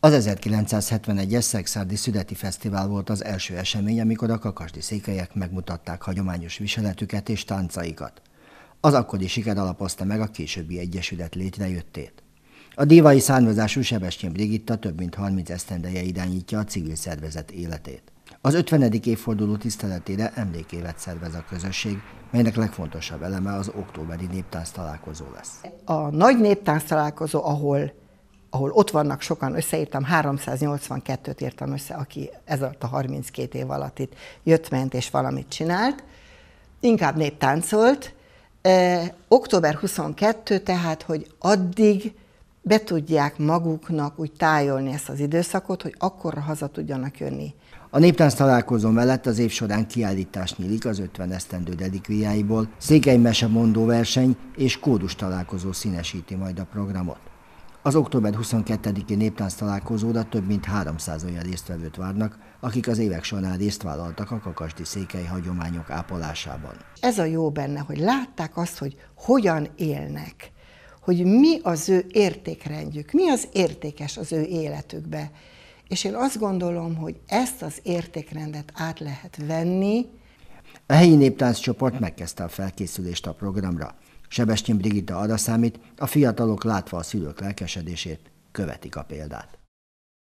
Az 1971-es Szexárdi Születi Fesztivál volt az első esemény, amikor a kakasdi székelyek megmutatták hagyományos viseletüket és táncaikat. Az akkori siker alapozta meg a későbbi egyesület létrejöttét. A dívai származású Sebestyén Brigitta több mint 30 esztendeje irányítja a civil szervezet életét. Az 50. évforduló tiszteletére emlékévet szervez a közösség, melynek legfontosabb eleme az októberi néptánc találkozó lesz. A nagy néptánc találkozó, ahol ahol ott vannak sokan, összeírtam, 382-t írtam össze, aki ez a 32 év alatt itt jött, ment és valamit csinált. Inkább néptáncolt. táncolt. E, október 22, tehát, hogy addig be tudják maguknak úgy tájolni ezt az időszakot, hogy akkorra haza tudjanak jönni. A Néptánc találkozó mellett az év során kiállítás nyílik az 50 esztendő delikviáiból, Székely mese mondóverseny és kódus találkozó színesíti majd a programot. Az október 22-i néptánc találkozóra több mint 300 olyan résztvevőt várnak, akik az évek során részt vállaltak a kakasdi székely hagyományok ápolásában. Ez a jó benne, hogy látták azt, hogy hogyan élnek, hogy mi az ő értékrendjük, mi az értékes az ő életükbe. És én azt gondolom, hogy ezt az értékrendet át lehet venni. A helyi néptánc csoport megkezdte a felkészülést a programra. Sebestyén Brigitta arra számít, a fiatalok látva a szülők lelkesedését, követik a példát.